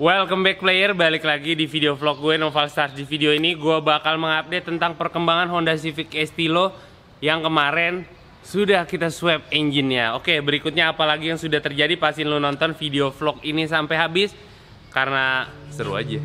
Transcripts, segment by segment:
Welcome back player, balik lagi di video vlog gue Noval Star. Di video ini gue bakal mengupdate tentang perkembangan Honda Civic Estilo Yang kemarin sudah kita swap engine-nya Oke berikutnya apalagi yang sudah terjadi pasti lo nonton video vlog ini sampai habis Karena seru aja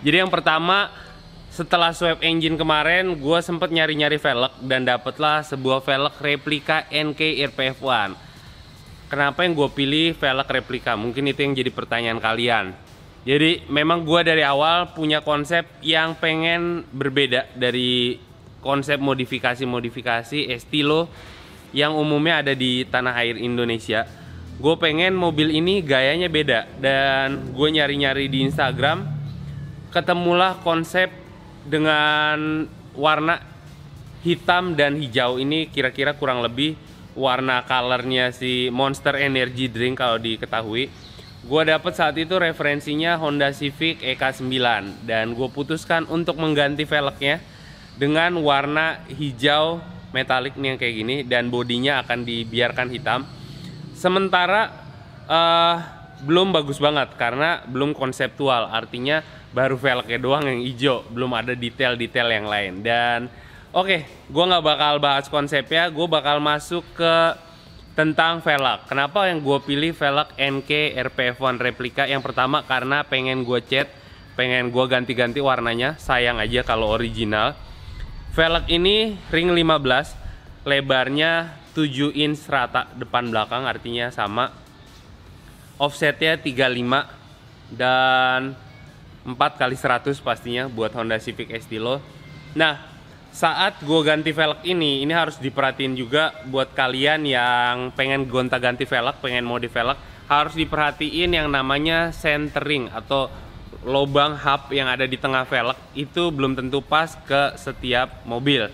Jadi yang pertama setelah swap engine kemarin, gue sempet nyari-nyari velg dan dapatlah sebuah velg replika NK RPF1. Kenapa yang gue pilih velg replika? Mungkin itu yang jadi pertanyaan kalian. Jadi memang gue dari awal punya konsep yang pengen berbeda dari konsep modifikasi-modifikasi estilo yang umumnya ada di tanah air Indonesia. Gue pengen mobil ini gayanya beda dan gue nyari-nyari di Instagram ketemulah konsep dengan warna hitam dan hijau ini kira-kira kurang lebih warna colornya si Monster Energy Drink kalau diketahui gue dapet saat itu referensinya Honda Civic EK9 dan gue putuskan untuk mengganti velgnya dengan warna hijau metalik nih yang kayak gini dan bodinya akan dibiarkan hitam sementara uh, belum bagus banget karena belum konseptual artinya baru velgnya doang yang hijau belum ada detail-detail yang lain dan oke okay, gue nggak bakal bahas konsepnya gue bakal masuk ke tentang velg kenapa yang gue pilih velg NK RPF1 replika yang pertama karena pengen gue cat pengen gue ganti-ganti warnanya sayang aja kalau original velg ini ring 15 lebarnya 7 inch rata depan belakang artinya sama offsetnya 35 dan 4 kali 100 pastinya buat Honda Civic ST lo. Nah, saat gue ganti velg ini, ini harus diperhatiin juga buat kalian yang pengen gonta-ganti velg, pengen mau di velg, harus diperhatiin yang namanya centering atau lobang hub yang ada di tengah velg itu belum tentu pas ke setiap mobil.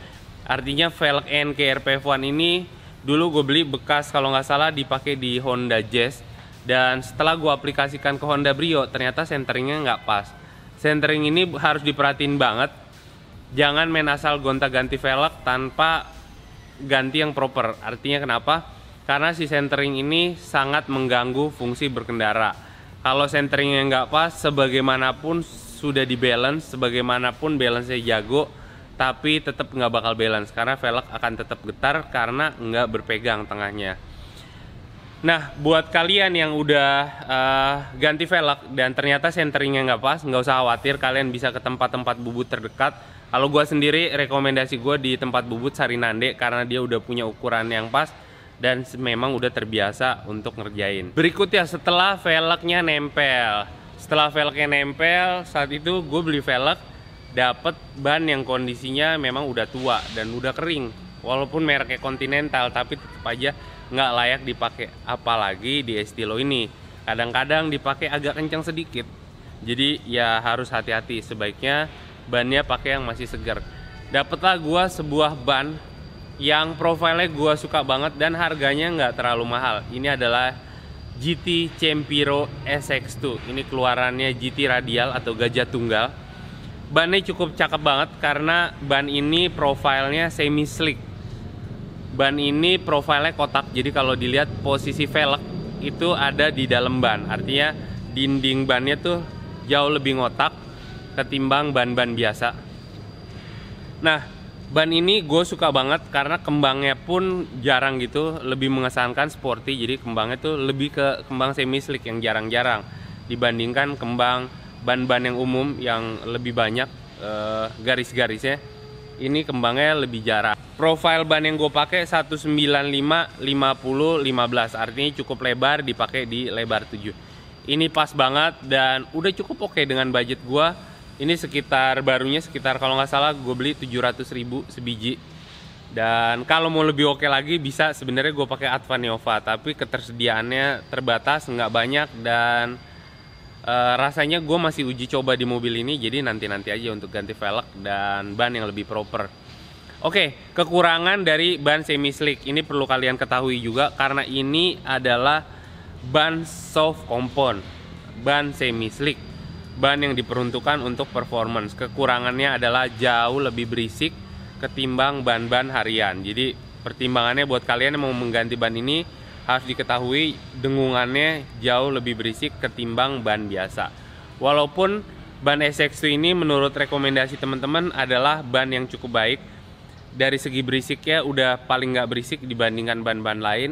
Artinya velg f 1 ini dulu gue beli bekas kalau nggak salah dipakai di Honda Jazz dan setelah gue aplikasikan ke Honda Brio ternyata centeringnya nggak pas centering ini harus diperhatiin banget jangan main asal gonta ganti velg tanpa ganti yang proper artinya kenapa karena si centering ini sangat mengganggu fungsi berkendara kalau centeringnya nggak pas sebagaimanapun sudah di balance sebagaimanapun balance nya jago tapi tetap nggak bakal balance karena velg akan tetap getar karena nggak berpegang tengahnya Nah, buat kalian yang udah uh, ganti velg dan ternyata centeringnya nggak pas, nggak usah khawatir, kalian bisa ke tempat-tempat bubut terdekat. Kalau gue sendiri, rekomendasi gue di tempat bubut Sari Nande karena dia udah punya ukuran yang pas dan memang udah terbiasa untuk ngerjain. Berikutnya setelah velgnya nempel, setelah velgnya nempel, saat itu gue beli velg dapat ban yang kondisinya memang udah tua dan udah kering. Walaupun mereknya Continental, tapi tetap aja nggak layak dipakai apalagi di estilo ini kadang-kadang dipakai agak kencang sedikit jadi ya harus hati-hati sebaiknya bannya pakai yang masih segar dapatlah gua sebuah ban yang profilnya gua suka banget dan harganya nggak terlalu mahal ini adalah GT Cempiro SX2 ini keluarannya GT radial atau gajah tunggal bannya cukup cakep banget karena ban ini profilnya semi slick ban ini profilnya kotak jadi kalau dilihat posisi velg itu ada di dalam ban artinya dinding bannya tuh jauh lebih ngotak ketimbang ban-ban biasa nah ban ini gue suka banget karena kembangnya pun jarang gitu lebih mengesankan sporty jadi kembangnya tuh lebih ke kembang semi slick yang jarang-jarang dibandingkan kembang ban-ban yang umum yang lebih banyak eh, garis-garisnya ini kembangnya lebih jarang profile ban yang gue pakai 195 50 15 artinya cukup lebar dipakai di lebar 7 ini pas banget dan udah cukup oke okay dengan budget gue ini sekitar barunya sekitar kalau nggak salah gue beli 700 ribu sebiji dan kalau mau lebih oke okay lagi bisa sebenarnya gue pakai Advan Nova tapi ketersediaannya terbatas nggak banyak dan e, rasanya gue masih uji coba di mobil ini jadi nanti-nanti aja untuk ganti velg dan ban yang lebih proper Oke, kekurangan dari ban semi slick ini perlu kalian ketahui juga karena ini adalah ban soft compound, ban semi slick, ban yang diperuntukkan untuk performance. Kekurangannya adalah jauh lebih berisik ketimbang ban-ban harian. Jadi pertimbangannya buat kalian yang mau mengganti ban ini harus diketahui dengungannya jauh lebih berisik ketimbang ban biasa. Walaupun ban SX2 ini menurut rekomendasi teman-teman adalah ban yang cukup baik dari segi berisiknya udah paling nggak berisik dibandingkan ban-ban lain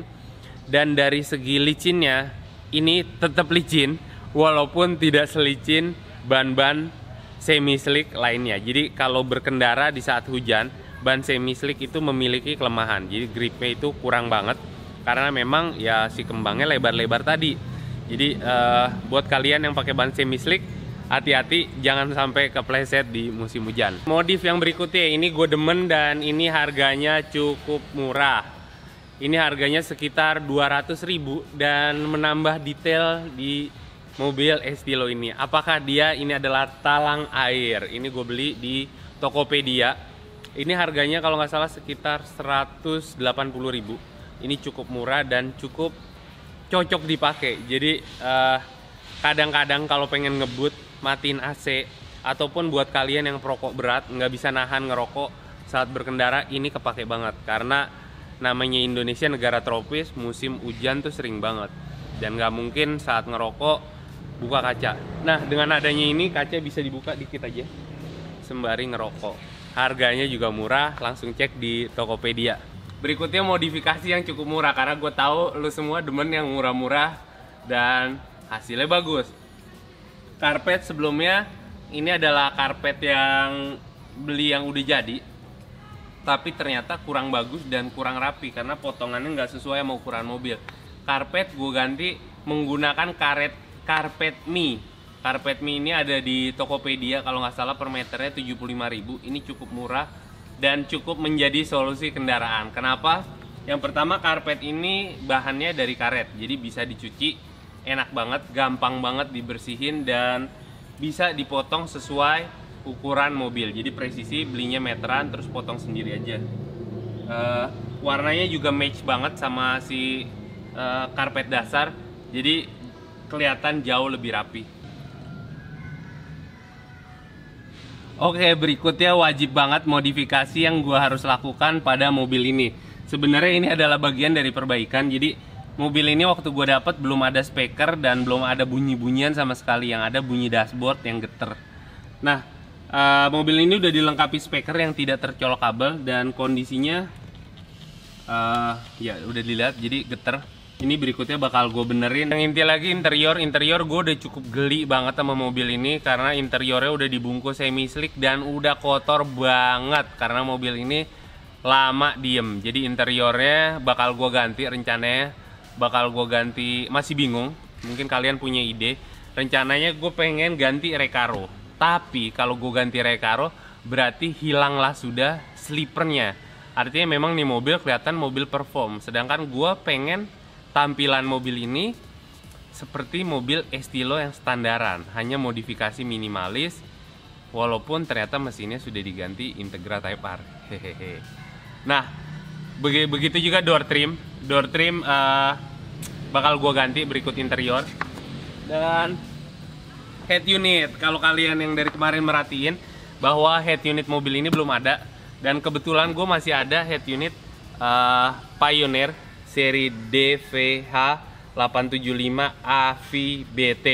dan dari segi licinnya ini tetap licin walaupun tidak selicin ban-ban semi slick lainnya jadi kalau berkendara di saat hujan ban semi slick itu memiliki kelemahan jadi gripnya itu kurang banget karena memang ya si kembangnya lebar-lebar tadi jadi uh, buat kalian yang pakai ban semi slick hati-hati jangan sampai kepleset di musim hujan modif yang berikutnya ini gue demen dan ini harganya cukup murah ini harganya sekitar 200 ribu dan menambah detail di mobil Estilo ini apakah dia ini adalah talang air ini gue beli di Tokopedia ini harganya kalau nggak salah sekitar 180 ribu ini cukup murah dan cukup cocok dipakai jadi uh, eh, kadang -kadang kalau pengen ngebut matiin AC ataupun buat kalian yang perokok berat nggak bisa nahan ngerokok saat berkendara ini kepake banget karena namanya Indonesia negara tropis musim hujan tuh sering banget dan nggak mungkin saat ngerokok buka kaca nah dengan adanya ini kaca bisa dibuka dikit aja sembari ngerokok harganya juga murah langsung cek di Tokopedia berikutnya modifikasi yang cukup murah karena gue tahu lu semua demen yang murah-murah dan hasilnya bagus karpet sebelumnya ini adalah karpet yang beli yang udah jadi tapi ternyata kurang bagus dan kurang rapi karena potongannya nggak sesuai sama ukuran mobil karpet gue ganti menggunakan karet karpet mie karpet mie ini ada di Tokopedia kalau nggak salah per meternya 75.000 ini cukup murah dan cukup menjadi solusi kendaraan kenapa yang pertama karpet ini bahannya dari karet jadi bisa dicuci enak banget, gampang banget dibersihin dan bisa dipotong sesuai ukuran mobil. Jadi presisi belinya meteran terus potong sendiri aja. Uh, warnanya juga match banget sama si uh, karpet dasar. Jadi kelihatan jauh lebih rapi. Oke, berikutnya wajib banget modifikasi yang gue harus lakukan pada mobil ini. Sebenarnya ini adalah bagian dari perbaikan. Jadi mobil ini waktu gue dapet belum ada speaker dan belum ada bunyi-bunyian sama sekali yang ada bunyi dashboard yang geter nah uh, mobil ini udah dilengkapi speaker yang tidak tercolok kabel dan kondisinya uh, ya udah dilihat jadi geter ini berikutnya bakal gue benerin yang inti lagi interior interior gue udah cukup geli banget sama mobil ini karena interiornya udah dibungkus semi slick dan udah kotor banget karena mobil ini lama diem jadi interiornya bakal gue ganti rencananya bakal gue ganti masih bingung mungkin kalian punya ide rencananya gue pengen ganti Recaro tapi kalau gue ganti Recaro berarti hilanglah sudah slipernya artinya memang nih mobil kelihatan mobil perform sedangkan gue pengen tampilan mobil ini seperti mobil Estilo yang standaran hanya modifikasi minimalis walaupun ternyata mesinnya sudah diganti Integra Type R hehehe nah begitu juga door trim door trim uh, bakal gue ganti berikut interior dan head unit kalau kalian yang dari kemarin merhatiin bahwa head unit mobil ini belum ada dan kebetulan gue masih ada head unit uh, Pioneer seri DVH 875 AVBT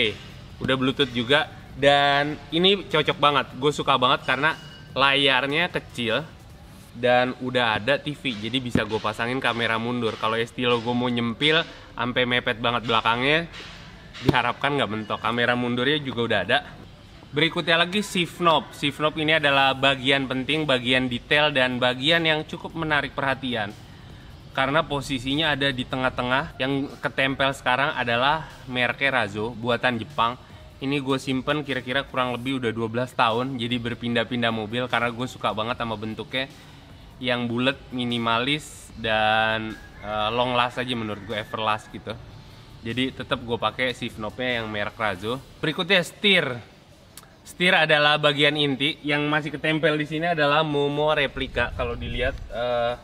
udah bluetooth juga dan ini cocok banget gue suka banget karena layarnya kecil dan udah ada TV jadi bisa gue pasangin kamera mundur kalau estilo gue mau nyempil sampai mepet banget belakangnya diharapkan nggak mentok kamera mundurnya juga udah ada berikutnya lagi shift knob shift knob ini adalah bagian penting bagian detail dan bagian yang cukup menarik perhatian karena posisinya ada di tengah-tengah yang ketempel sekarang adalah merknya Razo buatan Jepang ini gue simpen kira-kira kurang lebih udah 12 tahun jadi berpindah-pindah mobil karena gue suka banget sama bentuknya yang bulat minimalis dan uh, long last aja menurut gue everlast gitu jadi tetap gue pakai si knobnya yang merek Razo berikutnya setir setir adalah bagian inti yang masih ketempel di sini adalah Momo replika kalau dilihat uh,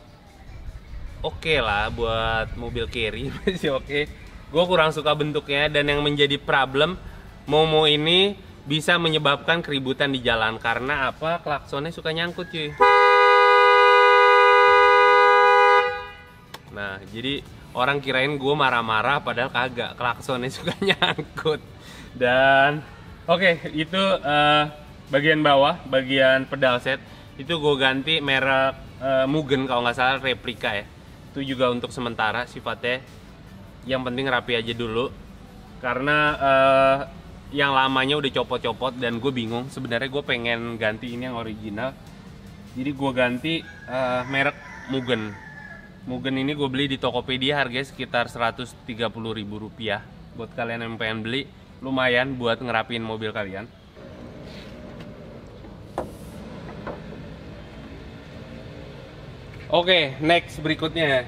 oke okay lah buat mobil carry masih oke okay. gue kurang suka bentuknya dan yang menjadi problem Momo ini bisa menyebabkan keributan di jalan karena apa klaksonnya suka nyangkut cuy Nah, jadi orang kirain gue marah-marah padahal kagak. Klaksonnya suka nyangkut. Dan oke, okay, itu uh, bagian bawah, bagian pedal set itu gue ganti merek uh, Mugen kalau nggak salah replika ya. Itu juga untuk sementara sifatnya. Yang penting rapi aja dulu karena uh, yang lamanya udah copot-copot dan gue bingung sebenarnya gue pengen ganti ini yang original jadi gue ganti uh, merek Mugen Mugen ini gue beli di Tokopedia harga sekitar 130 ribu rupiah Buat kalian yang pengen beli, lumayan buat ngerapin mobil kalian Oke, okay, next berikutnya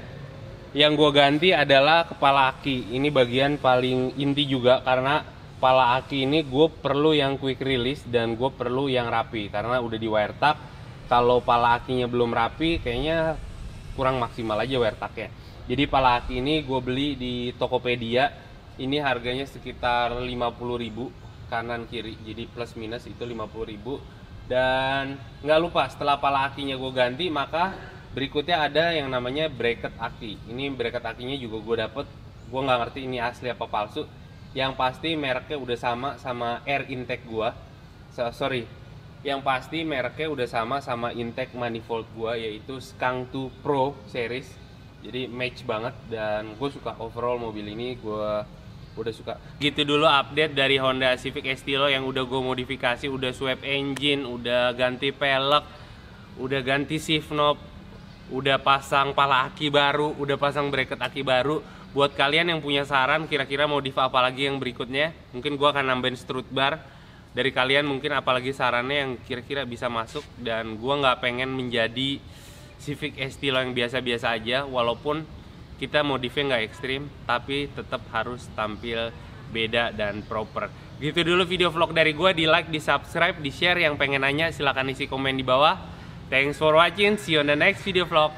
yang gue ganti adalah kepala aki. Ini bagian paling inti juga karena kepala aki ini gue perlu yang quick release dan gue perlu yang rapi karena udah di wiretap. Kalau kepala akinya belum rapi, kayaknya kurang maksimal aja wear taknya. jadi pala aki ini gue beli di Tokopedia ini harganya sekitar 50000 kanan kiri jadi plus minus itu 50000 dan nggak lupa setelah pala akinya gue ganti maka berikutnya ada yang namanya bracket aki ini bracket akinya juga gue dapet gue nggak ngerti ini asli apa palsu yang pasti mereknya udah sama sama air intake gue. so, sorry yang pasti mereknya udah sama sama intake manifold gua yaitu Skang 2 Pro series jadi match banget dan gue suka overall mobil ini gue udah suka gitu dulu update dari Honda Civic Estilo yang udah gue modifikasi udah swap engine udah ganti pelek udah ganti shift knob udah pasang pala aki baru udah pasang bracket aki baru buat kalian yang punya saran kira-kira mau apa lagi yang berikutnya mungkin gue akan nambahin strut bar dari kalian mungkin apalagi sarannya yang kira-kira bisa masuk dan gue nggak pengen menjadi Civic Estilo yang biasa-biasa aja walaupun kita modifnya nggak ekstrim tapi tetap harus tampil beda dan proper gitu dulu video vlog dari gue di like di subscribe di share yang pengen nanya silahkan isi komen di bawah thanks for watching see you on the next video vlog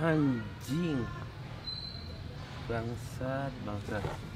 anjing bangsat bangsat